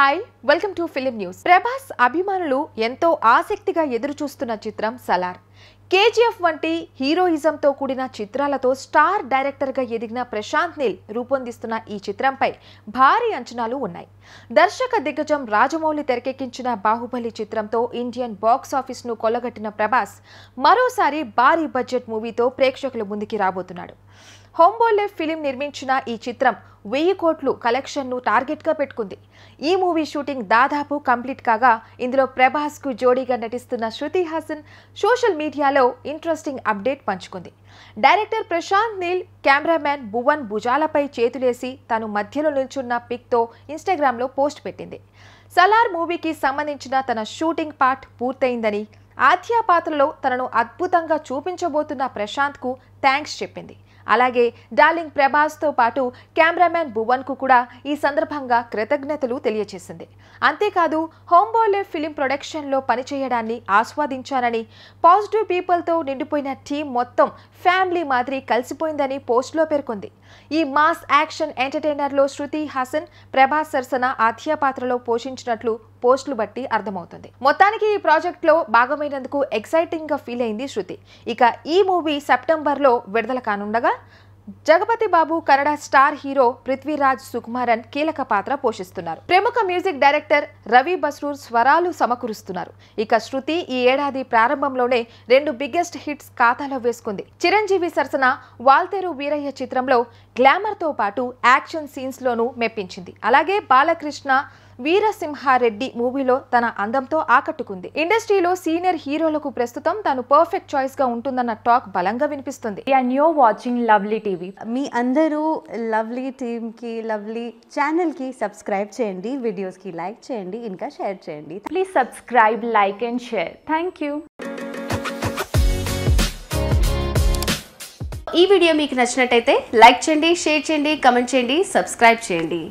hi welcome to film news Prabhas అభిమానులు ఎంతో ఆసక్తిగా ఎదురు చూస్తున్న చిత్రం సలార్ కేజీఎఫ్ వంటి హీరోయిజంతో కూడిన చిత్రాలతో స్టార్ డైరెక్టర్గా ఎదిగిన ప్రశాంత్ నీల్ రూపొందిస్తున్న ఈ చిత్రంపై భారీ అంచనాలు ఉన్నాయి దర్శక దిగ్గజం రాజమౌళి తెరకెక్కించిన బాహుబలి చిత్రంతో ఇండియన్ బాక్స్ ఆఫీస్ను కొల్లగట్టిన ప్రభాస్ మరోసారి భారీ బడ్జెట్ మూవీతో ప్రేక్షకుల ముందుకి రాబోతున్నాడు హోంబోలే ఫిలిం నిర్మించిన ఈ చిత్రం వెయ్యి కోట్లు కలెక్షన్ను టార్గెట్గా పెట్టుకుంది ఈ మూవీ షూటింగ్ దాదాపు కంప్లీట్ కాగా ఇందులో ప్రభాస్కు జోడీగా నటిస్తున్న శృతి హాసన్ సోషల్ మీడియాలో ఇంట్రెస్టింగ్ అప్డేట్ పంచుకుంది డైరెక్టర్ ప్రశాంత్ నీల్ కెమెరామ్యాన్ భువన్ భుజాలపై చేతులేసి తను మధ్యలో నిల్చున్న పిక్తో ఇన్స్టాగ్రామ్లో పోస్ట్ పెట్టింది సలార్ మూవీకి సంబంధించిన తన షూటింగ్ పార్ట్ పూర్తయిందని ఆథ్యా పాత్రలో తనను అద్భుతంగా చూపించబోతున్న ప్రశాంత్కు థ్యాంక్స్ చెప్పింది అలాగే డార్లింగ్ ప్రభాస్తో పాటు కెమెరామ్యాన్ భువన్కు కూడా ఈ సందర్భంగా కృతజ్ఞతలు తెలియజేసింది అంతేకాదు హోంబోలే ఫిలిం ప్రొడక్షన్లో పనిచేయడాన్ని ఆస్వాదించానని పాజిటివ్ పీపుల్తో నిండిపోయిన టీం మొత్తం ఫ్యామిలీ మాదిరి కలిసిపోయిందని పోస్ట్లో పేర్కొంది ఈ మాస్ యాక్షన్ ఎంటర్టైనర్లో శృతి హాసన్ ప్రభాస్ సరసన ఆథియా పాత్రలో పోషించినట్లు పోస్టులు బట్టి అర్థమవుతుంది మొత్తానికి ఈ ప్రాజెక్ట్లో భాగమైనందుకు గా ఫీల్ అయింది శృతి ఇక ఈ మూవీ లో విడుదల కానుండగా జగపతి బాబు కన్నడ స్టార్ హీరో పృథ్వీరాజ్ సుకుమారన్ కీలక పాత్ర పోషిస్తున్నారు ప్రముఖ మ్యూజిక్ డైరెక్టర్ రవి బస్రూర్ స్వరాలు సమకూరుస్తున్నారు ఇక శృతి ఈ ఏడాది ప్రారంభంలోనే రెండు బిగ్గెస్ట్ హిట్స్ ఖాతాలో వేసుకుంది చిరంజీవి సరసన వాల్తేరు వీరయ్య చిత్రంలో గ్లామర్తో పాటు యాక్షన్ సీన్స్లోనూ మెప్పించింది అలాగే బాలకృష్ణ వీరసింహారెడ్డి మూవీలో తన అందంతో ఆకట్టుకుంది ఇండస్ట్రీలో సీనియర్ హీరోలకు ప్రస్తుతం తను పర్ఫెక్ట్ చాయిస్ గా ఉంటుందన్న టాక్ బలంగా వినిపిస్తుంది and new watching lovely TV మీ అందరూ లవ్లీ టీమ్ కి లవ్లీ ఛానల్ కి సబ్స్క్రైబ్ చేయండి వీడియోస్ కి లైక్ చేయండి ఇంకా షేర్ చేయండి please subscribe like and share thank you ఈ వీడియో మీకు నచ్చినట్టయితే లైక్ చేయండి షేర్ చేయండి కమెంట్ చేయండి సబ్స్క్రైబ్ చేయండి